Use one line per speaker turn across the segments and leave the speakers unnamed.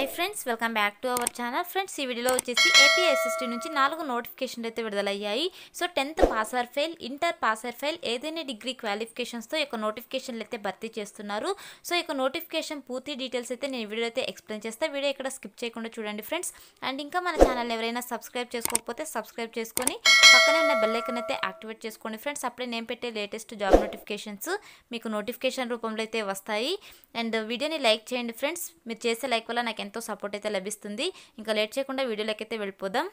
high friends welcome back to our channel friends ఈ వీడియోలో వచ్చేసి ఏపీఎస్ఎస్టీ నుంచి నాలుగు నోటిఫికేషన్లు అయితే విడుదలయ్యాయి so tenth pass or fail inter pass or fail ఏదైనా డిగ్రీ క్వాలిఫికేషన్స్తో ఈ యొక్క నోటిఫికేషన్లు అయితే భర్తీ చేస్తున్నారు సో ఈ నోటిఫికేషన్ పూర్తి డీటెయిల్స్ అయితే నేను వీడియో అయితే ఎక్స్ప్లెయిన్ చేస్తాను వీడియో ఇక్కడ స్కిప్ చేయకుండా చూడండి ఫ్రెండ్స్ అండ్ ఇంకా మన ఛానల్ ఎవరైనా సబ్స్క్రైబ్ చేసుకోకపోతే సబ్స్క్రైబ్ చేసుకొని పక్కనే ఉన్న బెల్లైకన్ అయితే యాక్టివేట్ చేసుకోండి ఫ్రెండ్స్ అప్పుడే నేను పెట్టే లేటెస్ట్ జాబ్ నోటిఫికేషన్స్ మీకు నోటిఫికేషన్ రూపంలో అయితే వస్తాయి అండ్ వీడియోని లైక్ చేయండి ఫ్రెండ్స్ మీరు చేసే లైక్ వల్ల నాకు ఎంతో సపోర్ట్ అయితే లభిస్తుంది ఇంకా లేట్ చేయకుండా వీడియోలోకైతే వెళ్ళిపోదాం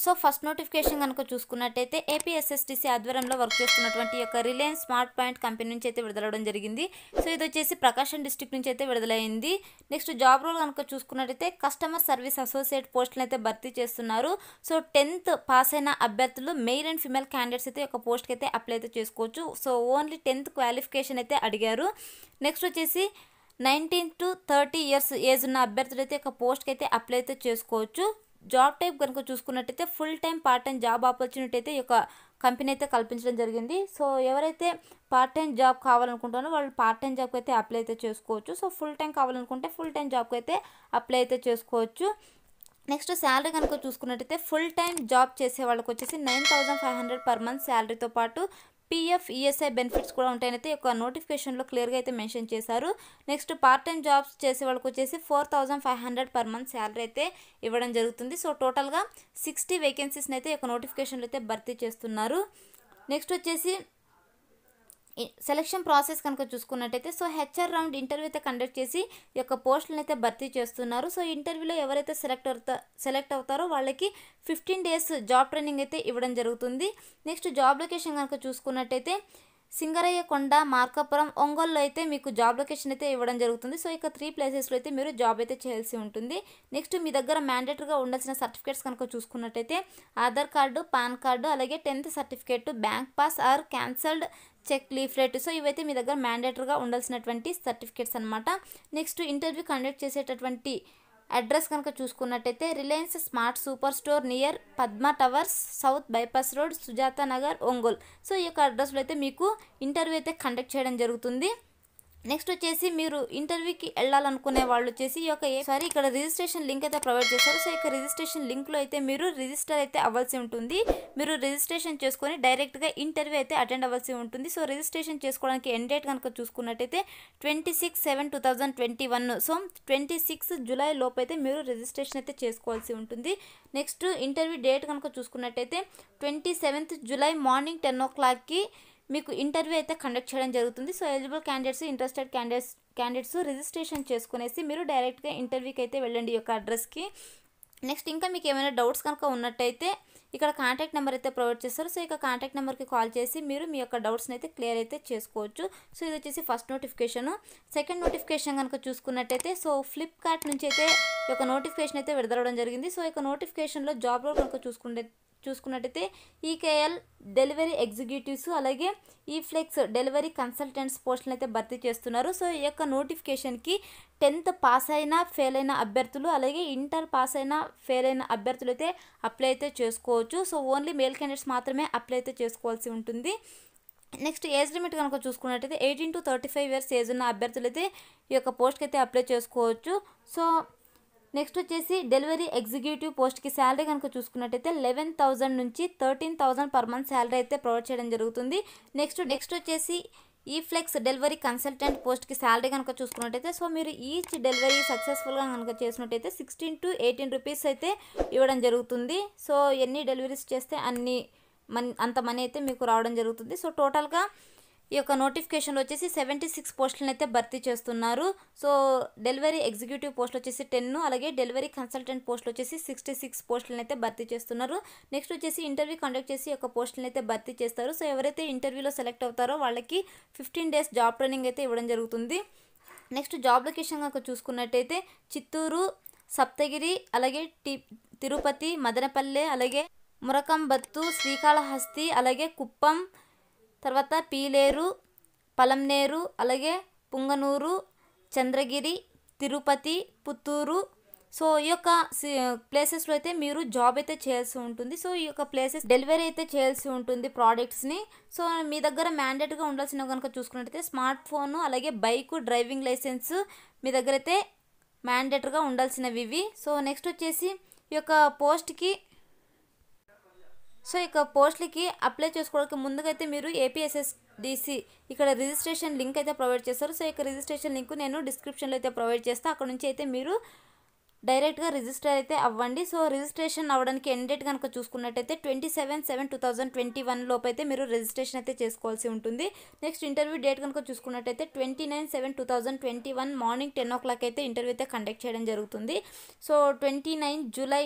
సో ఫస్ట్ నోటిఫికేషన్ కనుక చూసుకున్నట్టయితే ఏపీఎస్ఎస్టీసీ ఆధ్వర్యంలో వర్క్ చేస్తున్నటువంటి యొక్క రిలయన్స్ స్మార్ట్ పాయింట్ కంపెనీ నుంచి అయితే విడుదలవడం జరిగింది సో ఇది వచ్చేసి ప్రకాశం డిస్టిక్ నుంచి అయితే విడుదలైంది నెక్స్ట్ జాబ్ రోల్ కనుక చూసుకున్నట్టయితే కస్టమర్ సర్వీస్ అసోసియేట్ పోస్టులు అయితే భర్తీ చేస్తున్నారు సో టెన్త్ పాస్ అయిన అభ్యర్థులు మెయిల్ అండ్ ఫిమేల్ క్యాండిడేట్స్ అయితే ఒక పోస్ట్కి అయితే అప్లై అయితే చేసుకోవచ్చు సో ఓన్లీ టెన్త్ క్వాలిఫికేషన్ అయితే అడిగారు నెక్స్ట్ వచ్చేసి nineteen to thirty years age ఉన్న అభ్యర్థులు అయితే ఒక పోస్ట్కి అయితే అప్లై అయితే చేసుకోవచ్చు జాబ్ టైప్ కనుక చూసుకున్నట్టయితే full time part time job opportunity అయితే ఈ యొక్క కంపెనీ అయితే కల్పించడం జరిగింది సో ఎవరైతే పార్ట్ టైం జాబ్ కావాలనుకుంటారో వాళ్ళు పార్ట్ టైం జాబ్కి అయితే అప్లై అయితే చేసుకోవచ్చు సో ఫుల్ టైం కావాలనుకుంటే ఫుల్ టైం జాబ్కి అయితే అప్లై అయితే చేసుకోవచ్చు నెక్స్ట్ శాలరీ కనుక చూసుకున్నట్టయితే ఫుల్ టైం జాబ్ చేసే వాళ్ళకి వచ్చేసి nine thousand five hundred per month శాలరీతో పాటు పీఎఫ్ ఈఎస్ఐ బెనిఫిట్స్ కూడా ఉంటాయనైతే ఒక నోటిఫికేషన్లో క్లియర్గా అయితే మెన్షన్ చేశారు నెక్స్ట్ పార్ట్ టైం జాబ్స్ చేసే వాళ్ళకి వచ్చేసి four thousand five hundred per month salary అయితే ఇవ్వడం జరుగుతుంది సో టోటల్గా సిక్స్టీ వేకెన్సీస్ని అయితే ఒక నోటిఫికేషన్లో అయితే భర్తీ చేస్తున్నారు నెక్స్ట్ వచ్చేసి సెలక్షన్ ప్రాసెస్ కనుక చూసుకున్నట్టయితే సో హెచ్ఆర్ రౌండ్ ఇంటర్వ్యూ అయితే కండక్ట్ చేసి ఈ యొక్క పోస్టులను అయితే భర్తీ చేస్తున్నారు సో ఇంటర్వ్యూలో ఎవరైతే సెలెక్ట్ అవుతా సెలెక్ట్ అవుతారో వాళ్ళకి ఫిఫ్టీన్ డేస్ జాబ్ ట్రైనింగ్ అయితే ఇవ్వడం జరుగుతుంది నెక్స్ట్ జాబ్ లొకేషన్ కనుక చూసుకున్నట్టయితే సింగరయ్య కొండ మార్కాపురం ఒంగోల్లో అయితే మీకు జాబ్ లొకేషన్ అయితే ఇవ్వడం జరుగుతుంది సో ఇక త్రీ ప్లేసెస్లో అయితే మీరు జాబ్ అయితే చేయాల్సి ఉంటుంది నెక్స్ట్ మీ దగ్గర మ్యాండేటరీగా ఉండాల్సిన సర్టిఫికేట్స్ కనుక చూసుకున్నట్టయితే ఆధార్ కార్డు పాన్ కార్డు అలాగే tenth certificate bank pass or cancelled cheque leaflet so ఇవైతే మీ దగ్గర మ్యాండేటరీగా ఉండాల్సినటువంటి సర్టిఫికేట్స్ అనమాట నెక్స్ట్ ఇంటర్వ్యూ కండక్ట్ చేసేటటువంటి అడ్రస్ కనుక చూసుకున్నట్టయితే Reliance smart super store near Padma towers south bypass road Sujatha Nagar Ongole so ఈ యొక్క అడ్రస్లో అయితే మీకు ఇంటర్వ్యూ అయితే కండక్ట్ చేయడం జరుగుతుంది నెక్స్ట్ వచ్చేసి మీరు ఇంటర్వ్యూకి వెళ్ళాలనుకునే వాళ్ళు వచ్చేసి ఈ యొక్క సారీ ఇక్కడ రిజిస్ట్రేషన్ లింక్ అయితే ప్రొవైడ్ చేశారు సో ఇక్కడ రిజిస్ట్రేషన్ లింక్లో అయితే మీరు రిజిస్టర్ అయితే అవ్వాల్సి ఉంటుంది మీరు రిజిస్ట్రేషన్ చేసుకొని డైరెక్ట్గా ఇంటర్వ్యూ అయితే అటెండ్ అవ్వాల్సి ఉంటుంది సో రిజిస్ట్రేషన్ చేసుకోవడానికి ఎండ్ డేట్ కనుక చూసుకున్నట్టయితే twenty six seven two twenty one so twenty six July లోపు అయితే మీరు రిజిస్ట్రేషన్ అయితే చేసుకోవాల్సి ఉంటుంది నెక్స్ట్ ఇంటర్వ్యూ డేట్ కనుక చూసుకున్నట్టయితే twenty seventh July morning ten ఓ క్లాక్కి మీకు ఇంటర్వ్యూ అయితే కండక్ట్ చేయడం జరుగుతుంది so eligible candidates interested candidates candidates registration చేసుకునేసి మీరు డైరెక్ట్గా ఇంటర్వ్యూకి అయితే వెళ్ళండి ఈ యొక్క అడ్రస్కి నెక్స్ట్ ఇంకా మీకు ఏమైనా డౌట్స్ కనుక ఉన్నట్టయితే ఇక్కడ కాంటాక్ట్ నెంబర్ అయితే ప్రొవైడ్ చేస్తారు సో ఇక కాంటాక్ట్ నెంబర్కి కాల్ చేసి మీరు మీ యొక్క డౌట్స్ని అయితే క్లియర్ అయితే చేసుకోవచ్చు సో ఇది వచ్చేసి ఫస్ట్ నోటిఫికేషను సెకండ్ నోటిఫికేషన్ కనుక చూసుకున్నట్టయితే సో ఫ్లిప్కార్ట్ నుంచి అయితే ఈ యొక్క నోటిఫికేషన్ అయితే విడదలవడం జరిగింది సో ఇక నోటిఫికేషన్లో జాబ్ రోల్ కనుక చూసుకుంటే చూసుకున్నట్టయితే ఈకేఎల్ డెలివరీ ఎగ్జిక్యూటివ్స్ అలాగే ఈ ఫ్లెక్స్ డెలివరీ కన్సల్టెంట్స్ పోస్టులను అయితే భర్తీ చేస్తున్నారు సో ఈ యొక్క నోటిఫికేషన్కి టెన్త్ పాస్ అయిన ఫెయిల్ అయిన అభ్యర్థులు అలాగే ఇంటర్ పాస్ అయిన ఫెయిల్ అయిన అభ్యర్థులు అయితే అప్లై అయితే చేసుకోవచ్చు సో ఓన్లీ మేల్ క్యాండిడేట్స్ మాత్రమే అప్లై అయితే చేసుకోవాల్సి ఉంటుంది నెక్స్ట్ ఏజ్ లిమిట్ కనుక చూసుకున్నట్టయితే eighteen to thirty five years age ఉన్న అభ్యర్థులు అయితే ఈ యొక్క పోస్ట్కి అయితే అప్లై చేసుకోవచ్చు సో నెక్స్ట్ వచ్చేసి డెలివరీ ఎగ్జిక్యూటివ్ పోస్ట్కి శాలరీ కనుక చూసుకున్నట్టయితే లెవెన్ థౌజండ్ నుంచి thirteen thousand per month salary అయితే ప్రొవైడ్ చేయడం జరుగుతుంది నెక్స్ట్ నెక్స్ట్ వచ్చేసి ఈ ఫ్లెక్స్ డెలివరీ కన్సల్టెంట్ పోస్ట్కి శాలరీ కనుక చూసుకున్నట్టయితే సో మీరు ఈచ్ డెలివరీ సక్సెస్ఫుల్గా కనుక చేసినట్టయితే సిక్స్టీన్ టు ఎయిటీన్ రూపీస్ అయితే ఇవ్వడం జరుగుతుంది సో ఎన్ని డెలివరీస్ చేస్తే అన్ని మన్ అంత మనీ అయితే మీకు రావడం జరుగుతుంది సో టోటల్గా ఈ యొక్క నోటిఫికేషన్లో వచ్చేసి సెవెంటీ సిక్స్ పోస్టులను అయితే భర్తీ చేస్తున్నారు సో డెలివరీ ఎగ్జిక్యూటివ్ పోస్టులు వచ్చేసి టెన్ అలాగే డెలివరీ కన్సల్టెంట్ పోస్టులు వచ్చేసి సిక్స్టీ సిక్స్ పోస్టులను అయితే భర్తీ చేస్తున్నారు నెక్స్ట్ వచ్చేసి ఇంటర్వ్యూ కండక్ట్ చేసి ఒక పోస్టులను అయితే భర్తీ చేస్తారు సో ఎవరైతే ఇంటర్వ్యూలో సెలెక్ట్ అవుతారో వాళ్ళకి ఫిఫ్టీన్ డేస్ జాబ్ ట్రైనింగ్ అయితే ఇవ్వడం జరుగుతుంది నెక్స్ట్ జాబ్ లొకేషన్ కనుక చూసుకున్నట్టయితే చిత్తూరు సప్తగిరి అలాగే తిరుపతి మదనపల్లె అలాగే మురకంబత్తు శ్రీకాళహస్తి అలాగే కుప్పం తర్వాత పీలేరు పలంనేరు అలాగే పుంగనూరు చంద్రగిరి తిరుపతి పుత్తూరు సో ఈ యొక్క ప్లేసెస్లో అయితే మీరు జాబ్ అయితే చేయాల్సి ఉంటుంది సో ఈ యొక్క ప్లేసెస్ డెలివరీ అయితే చేయాల్సి ఉంటుంది ప్రోడక్ట్స్ని సో మీ దగ్గర మ్యాండేట్గా ఉండాల్సిన కనుక చూసుకున్నట్టయితే స్మార్ట్ ఫోన్ అలాగే బైకు డ్రైవింగ్ లైసెన్స్ మీ దగ్గర అయితే మ్యాండేటరీగా ఉండాల్సినవి ఇవి సో నెక్స్ట్ వచ్చేసి ఈ యొక్క పోస్ట్కి సో ఇక పోస్ట్లకి అప్లై చేసుకోవడానికి ముందుగైతే మీరు ఏపీఎస్ఎస్ డిసి ఇక్కడ రిజిస్ట్రేషన్ లింక్ అయితే ప్రొవైడ్ చేస్తారు సో ఇక రిజిస్ట్రేషన్ లింక్ నేను డిస్క్రిప్షన్లో అయితే ప్రొవైడ్ చేస్తాను అక్కడ నుంచి అయితే మీరు డైరెక్ట్గా రిజిస్టర్ అయితే అవ్వండి సో రిజిస్ట్రేషన్ అవ్వడానికి ఎన్ డేట్ కనుక చూసుకున్నట్టయితే twenty seven seven two thousand twenty one లోపు అయితే మీరు రిజిస్ట్రేషన్ అయితే చేసుకోవాల్సి ఉంటుంది నెక్స్ట్ ఇంటర్వ్యూ డేట్ కనుక చూసుకున్నట్టయితే twenty nine seven two thousand twenty one morning ten o'clock అయితే ఇంటర్వ్యూ అయితే కండక్ట్ చేయడం జరుగుతుంది సో ట్వంటీ నైన్ జూలై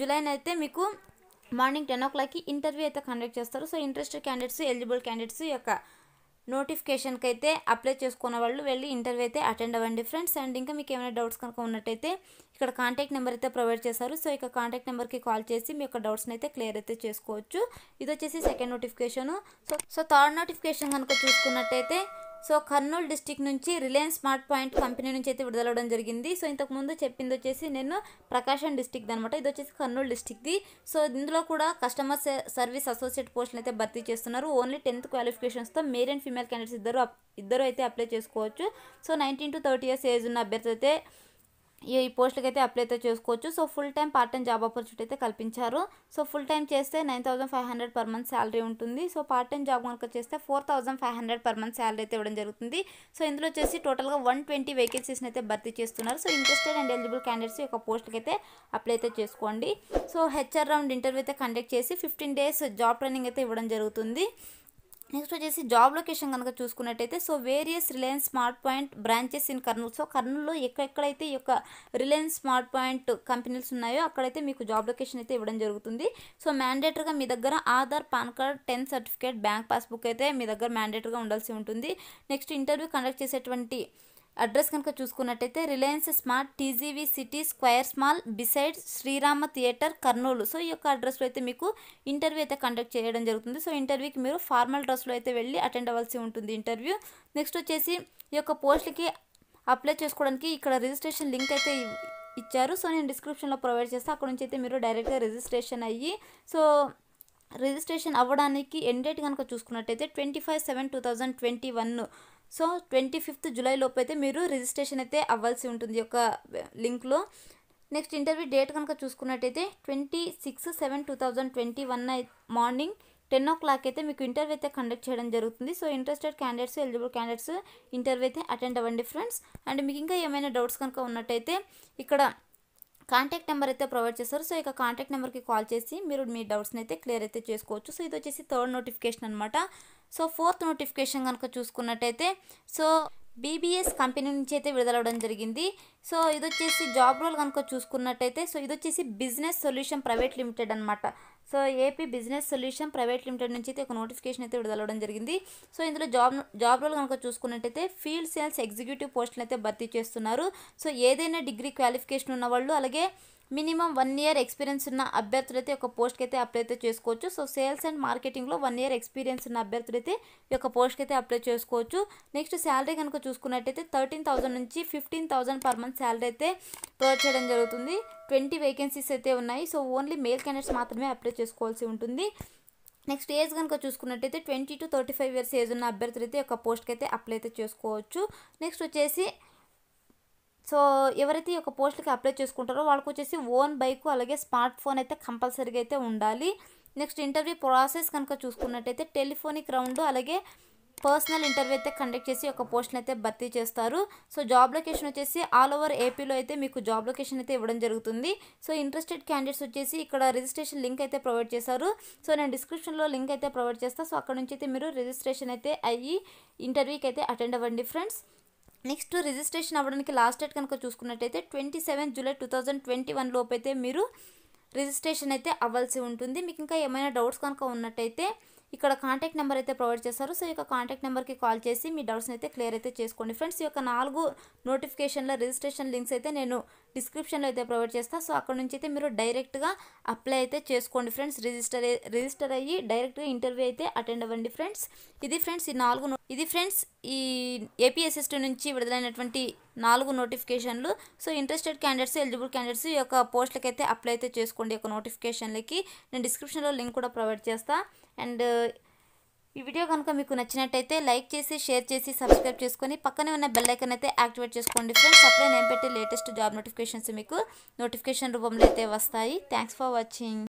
జూలైన్ అయితే మీకు మార్నింగ్ టెన్ ఓ క్లాక్కి ఇంటర్వ్యూ అయితే కండక్ట్ చేస్తారు so interested candidates eligible candidates యొక్క నోటిఫికేషన్కి అయితే అప్లై చేసుకున్న వాళ్ళు వెళ్ళి ఇంటర్వ్యూ అయితే అటెండ్ అవ్వండి ఫ్రెండ్స్ అండ్ ఇంకా మీకు ఏమైనా డౌట్స్ కనుక ఉన్నట్టయితే ఇక్కడ కాంటాక్ట్ నెంబర్ అయితే ప్రొవైడ్ చేశారు సో ఇక కాంటాక్ట్ నెంబర్కి కాల్ చేసి మీ యొక్క డౌట్స్ని అయితే క్లియర్ అయితే చేసుకోవచ్చు ఇది వచ్చేసి second notification so so third notification కనుక చూసుకున్నట్టయితే సో కర్నూలు డిస్టిక్ నుంచి రిలయన్స్ స్మార్ట్ పాయింట్ కంపెనీ నుంచి అయితే విడుదలవడం జరిగింది సో ఇంతకుముందు చెప్పింది వచ్చేసి నేను ప్రకాశం డిస్టిక్ది అనమాట ఇది వచ్చేసి కర్నూలు డిస్టిక్ది సో ఇందులో కూడా కస్టమర్ సర్వీస్ అసోసియేట్ పోస్టులు అయితే భర్తీ చేస్తున్నారు ఓన్లీ టెన్త్ క్వాలిఫికేషన్స్తో మేల్ అండ్ ఫీమేల్ క్యాండిడేట్స్ ఇద్దరు ఇద్దరు అయితే అప్లై చేసుకోవచ్చు so nineteen to thirty years age ఉన్న అభ్యర్థి అయితే ఈ పోస్టులకి అయితే అప్లై అయితే చేసుకోవచ్చు so full time part time job opportunity అయితే కల్పించారు సో ఫుల్ టైం చేస్తే nine thousand five hundred per month salary ఉంటుంది సో పార్ట్ టైం జాబ్ కనుక చేస్తే four thousand five hundred per month salary అయితే ఇవ్వడం జరుగుతుంది సో ఇందులో వచ్చేసి టోటల్గా వన్ ట్వంటీ వేకెన్సీస్ని అయితే భర్తీ చేస్తున్నారు so interested and eligible candidates యొక్క పోస్ట్కి అయితే అప్లై అయితే చేసుకోండి సో హెచ్ఆర్ రౌండ్ ఇంటర్వ్యూ అయితే కండక్ట్ చేసి ఫిఫ్టీన్ డేస్ జాబ్ ట్రైనింగ్ అయితే ఇవ్వడం జరుగుతుంది నెక్స్ట్ వచ్చేసి జాబ్ లొకేషన్ కనుక చూసుకున్నట్టయితే so various Reliance smart point branches in Kurnool so కర్నూలులో ఎక్కడెక్కడైతే ఈ యొక్క రిలయన్స్ స్మార్ట్ పాయింట్ కంపెనీస్ ఉన్నాయో అక్కడైతే మీకు జాబ్ లొకేషన్ అయితే ఇవ్వడం జరుగుతుంది సో మ్యాండేటరీగా మీ దగ్గర Aadhaar PAN card tenth certificate bank passbook అయితే మీ దగ్గర మ్యాండేటరీగా ఉండాల్సి ఉంటుంది నెక్స్ట్ ఇంటర్వ్యూ కండక్ట్ చేసేటువంటి అడ్రస్ కనుక చూసుకున్నట్టయితే Reliance smart TGV city square small beside Srirama theatre Kurnool so ఈ యొక్క అడ్రస్లో అయితే మీకు ఇంటర్వ్యూ అయితే కండక్ట్ చేయడం జరుగుతుంది సో ఇంటర్వ్యూకి మీరు ఫార్మల్ డ్రెస్లో అయితే వెళ్ళి అటెండ్ అవ్వాల్సి ఉంటుంది ఇంటర్వ్యూ నెక్స్ట్ వచ్చేసి ఈ యొక్క పోస్ట్కి అప్లై చేసుకోవడానికి ఇక్కడ రిజిస్ట్రేషన్ లింక్ అయితే ఇచ్చారు సో నేను డిస్క్రిప్షన్లో ప్రొవైడ్ చేస్తాను అక్కడ నుంచి అయితే మీరు డైరెక్ట్గా రిజిస్ట్రేషన్ అయ్యి సో రిజిస్ట్రేషన్ అవ్వడానికి ఎండేట్ కనుక చూసుకున్నట్టయితే twenty five seven two thousand twenty one so twenty fifth జూలైలోపు అయితే మీరు రిజిస్ట్రేషన్ అయితే అవ్వాల్సి ఉంటుంది ఒక లింక్లో నెక్స్ట్ ఇంటర్వ్యూ డేట్ కనుక చూసుకున్నట్టయితే twenty six seven two thousand twenty one morning ten o'clock అయితే మీకు ఇంటర్వ్యూ అయితే కండక్ట్ చేయడం జరుగుతుంది so interested candidates eligible candidates interview అయితే అటెండ్ అవ్వండి ఫ్రెండ్స్ అండ్ మీకు ఇంకా ఏమైనా డౌట్స్ కనుక ఉన్నట్టయితే ఇక్కడ కాంటాక్ట్ నెంబర్ అయితే ప్రొవైడ్ చేస్తారు సో ఇక కాంటాక్ట్ నెంబర్కి కాల్ చేసి మీరు మీ డౌట్స్ని అయితే క్లియర్ అయితే చేసుకోవచ్చు సో ఇది వచ్చేసి థర్డ్ నోటిఫికేషన్ అనమాట సో ఫోర్త్ నోటిఫికేషన్ కనుక చూసుకున్నట్టయితే సో బీబీఎస్ కంపెనీ నుంచి అయితే విడుదలవడం జరిగింది సో ఇది వచ్చేసి జాబ్ రోల్ కనుక చూసుకున్నట్టయితే సో ఇది వచ్చేసి బిజినెస్ సొల్యూషన్ ప్రైవేట్ లిమిటెడ్ అనమాట so AP business solution private limited నుంచి అయితే ఒక నోటిఫికేషన్ అయితే విడుదలవడం జరిగింది సో ఇందులో జాబ్ జాబ్ రోల్ కనుక చూసుకున్నట్టయితే ఫీల్డ్ సేల్స్ ఎగ్జిక్యూటివ్ పోస్టులు అయితే భర్తీ చేస్తున్నారు సో ఏదైనా డిగ్రీ క్వాలిఫికేషన్ ఉన్న వాళ్ళు అలాగే మినిమం వన్ ఇయర్ ఎక్స్పీరియన్స్ ఉన్న అభ్యర్థులైతే ఒక పోస్ట్కి అయితే అప్లై అయితే చేసుకోవచ్చు సో సేల్స్ అండ్ మార్కెటింగ్లో వన్ ఇయర్ ఎక్స్పీరియన్స్ ఉన్న అభ్యర్థులైతే ఈ యొక్క పోస్ట్కి అయితే అప్లై చేసుకోవచ్చు నెక్స్ట్ శాలరీ కనుక చూసుకున్నట్టయితే థర్టీన్ థౌసండ్ నుంచి fifteen thousand per month salary అయితే ప్రొవైడ్ చేయడం జరుగుతుంది ట్వంటీ వేకెన్సీస్ అయితే ఉన్నాయి సో ఓన్లీ మేల్ క్యాండిడేట్స్ మాత్రమే అప్లై చేసుకోవాల్సి ఉంటుంది నెక్స్ట్ ఏజ్ కనుక చూసుకున్నట్టయితే twenty to thirty five years age ఉన్న అభ్యర్థులు అయితే ఒక పోస్ట్కి అయితే అప్లై అయితే చేసుకోవచ్చు నెక్స్ట్ వచ్చేసి సో ఎవరైతే ఈ యొక్క పోస్టులకి అప్లై చేసుకుంటారో వాళ్ళకి వచ్చేసి ఓన్ బైక్ అలాగే స్మార్ట్ ఫోన్ అయితే కంపల్సరీగా అయితే ఉండాలి నెక్స్ట్ ఇంటర్వ్యూ ప్రాసెస్ కనుక చూసుకున్నట్టయితే టెలిఫోనిక్ రౌండ్ అలాగే పర్సనల్ ఇంటర్వ్యూ అయితే కండక్ట్ చేసి ఒక పోస్ట్ని అయితే భర్తీ చేస్తారు సో జాబ్ లొకేషన్ వచ్చేసి ఆల్ ఓవర్ ఏపీలో అయితే మీకు జాబ్ లొకేషన్ అయితే ఇవ్వడం జరుగుతుంది సో ఇంట్రెస్టెడ్ క్యాండిడేట్స్ వచ్చేసి ఇక్కడ రిజిస్ట్రేషన్ లింక్ అయితే ప్రొవైడ్ చేశారు సో నేను డిస్క్రిప్షన్లో లింక్ అయితే ప్రొవైడ్ చేస్తాను సో అక్కడ నుంచి అయితే మీరు రిజిస్ట్రేషన్ అయితే అయ్యి ఇంటర్వ్యూకి అయితే అటెండ్ అవ్వండి ఫ్రెండ్స్ నెక్స్ట్ రిజిస్ట్రేషన్ అవ్వడానికి లాస్ట్ డేట్ కనుక చూసుకున్నట్టయితే twenty seven July two thousand twenty one లోపు అయితే మీరు రిజిస్ట్రేషన్ అయితే అవ్వాల్సి ఉంటుంది మీకు ఇంకా ఏమైనా డౌట్స్ కనుక ఉన్నట్టయితే ఇక్కడ కాంటాక్ట్ నెంబర్ అయితే ప్రొవైడ్ చేస్తారు సో ఈ యొక్క కాంటాక్ట్ నెంబర్కి కాల్ చేసి మీ డౌట్స్ని అయితే క్లియర్ అయితే చేసుకోండి ఫ్రెండ్స్ ఈ యొక్క నాలుగు నోటిఫికేషన్ల రిజిస్ట్రేషన్ లింక్స్ అయితే నేను డిస్క్రిప్షన్లో అయితే ప్రొవైడ్ చేస్తా సో అక్కడ నుంచి అయితే మీరు డైరెక్ట్గా అప్లై అయితే చేసుకోండి ఫ్రెండ్స్ రిజిస్టర్ రిజిస్టర్ అయ్యి డైరెక్ట్గా ఇంటర్వ్యూ అయితే అటెండ్ అవ్వండి ఫ్రెండ్స్ ఇది ఫ్రెండ్స్ ఈ నాలుగు ఇది ఫ్రెండ్స్ ఈ ఏపీఎస్ఎస్టి నుంచి విడుదలైనటువంటి నాలుగు నోటిఫికేషన్లు so interested candidates eligible candidates ఈ యొక్క అయితే అప్లై అయితే చేసుకోండి ఈ యొక్క నోటిఫికేషన్లకి నేను డిస్క్రిప్షన్లో లింక్ కూడా ప్రొవైడ్ చేస్తాను అండ్ ఈ వీడియో కనుక మీకు నచ్చినట్టయితే లైక్ చేసి షేర్ చేసి సబ్స్క్రైబ్ చేసుకొని పక్కనే ఉన్న బెల్లైకన్ అయితే యాక్టివేట్ చేసుకోండి ఫ్రెండ్స్ అప్పుడే నేను పెట్టే లేటెస్ట్ జాబ్ నోటిఫికేషన్స్ మీకు నోటిఫికేషన్ రూపంలో అయితే వస్తాయి థ్యాంక్స్ ఫర్ వాచింగ్